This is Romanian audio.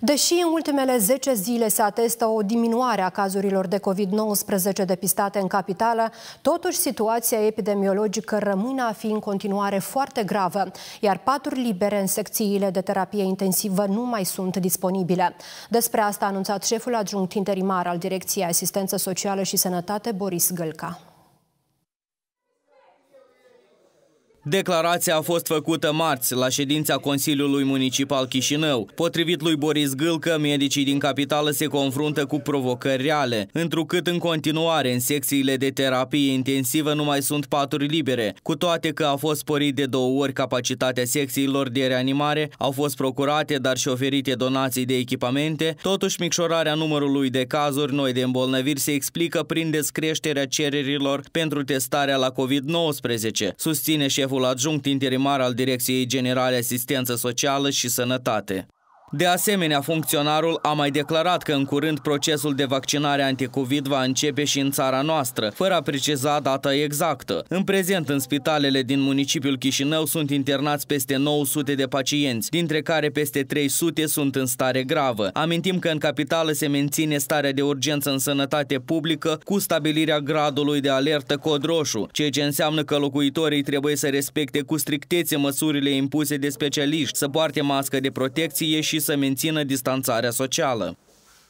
Deși în ultimele 10 zile se atestă o diminuare a cazurilor de COVID-19 depistate în capitală, totuși situația epidemiologică rămâne a fi în continuare foarte gravă, iar paturi libere în secțiile de terapie intensivă nu mai sunt disponibile. Despre asta a anunțat șeful adjunct interimar al Direcției Asistență Socială și Sănătate, Boris Gălca. Declarația a fost făcută marți la ședința Consiliului Municipal Chișinău. Potrivit lui Boris Gâlcă, medicii din capitală se confruntă cu provocări reale, întrucât în continuare în secțiile de terapie intensivă nu mai sunt paturi libere, cu toate că a fost sporit de două ori capacitatea secțiilor de reanimare, au fost procurate, dar și oferite donații de echipamente, totuși micșorarea numărului de cazuri noi de îmbolnăviri se explică prin descreșterea cererilor pentru testarea la COVID-19, susține șeful șeful adjunct interimar al Direcției Generale Asistență Socială și Sănătate. De asemenea, funcționarul a mai declarat că în curând procesul de vaccinare anticovid va începe și în țara noastră, fără a preciza data exactă. În prezent, în spitalele din municipiul Chișinău sunt internați peste 900 de pacienți, dintre care peste 300 sunt în stare gravă. Amintim că în capitală se menține starea de urgență în sănătate publică cu stabilirea gradului de alertă cod roșu, ceea ce înseamnă că locuitorii trebuie să respecte cu strictețe măsurile impuse de specialiști, să poarte mască de protecție și să mențină distanțarea socială.